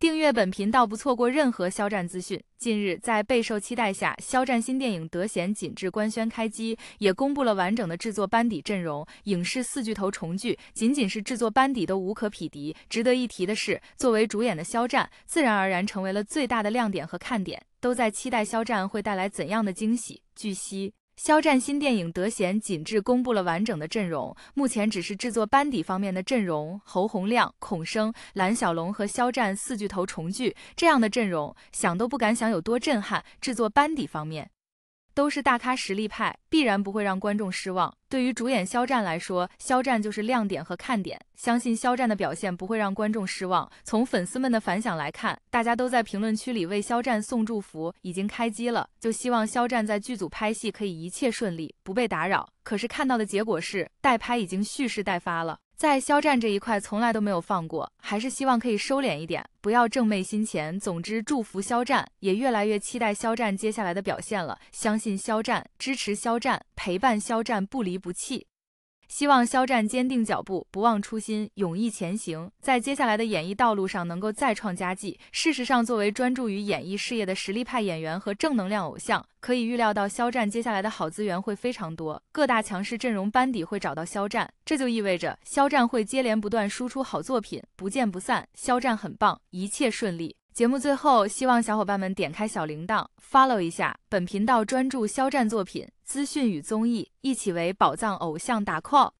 订阅本频道，不错过任何肖战资讯。近日，在备受期待下，肖战新电影《德贤紧致》官宣开机，也公布了完整的制作班底阵容，影视四巨头重聚，仅仅是制作班底都无可匹敌。值得一提的是，作为主演的肖战，自然而然成为了最大的亮点和看点，都在期待肖战会带来怎样的惊喜。据悉。肖战新电影《德贤紧致公布了完整的阵容，目前只是制作班底方面的阵容，侯洪亮、孔生、蓝小龙和肖战四巨头重聚，这样的阵容想都不敢想有多震撼。制作班底方面。都是大咖实力派，必然不会让观众失望。对于主演肖战来说，肖战就是亮点和看点，相信肖战的表现不会让观众失望。从粉丝们的反响来看，大家都在评论区里为肖战送祝福。已经开机了，就希望肖战在剧组拍戏可以一切顺利，不被打扰。可是看到的结果是，代拍已经蓄势待发了。在肖战这一块，从来都没有放过，还是希望可以收敛一点，不要正妹心前。总之，祝福肖战，也越来越期待肖战接下来的表现了。相信肖战，支持肖战，陪伴肖战，不离不弃。希望肖战坚定脚步，不忘初心，勇毅前行，在接下来的演艺道路上能够再创佳绩。事实上，作为专注于演艺事业的实力派演员和正能量偶像，可以预料到肖战接下来的好资源会非常多，各大强势阵容班底会找到肖战，这就意味着肖战会接连不断输出好作品，不见不散。肖战很棒，一切顺利。节目最后，希望小伙伴们点开小铃铛，follow 一下本频道，专注肖战作品。资讯与综艺一起为宝藏偶像打 call。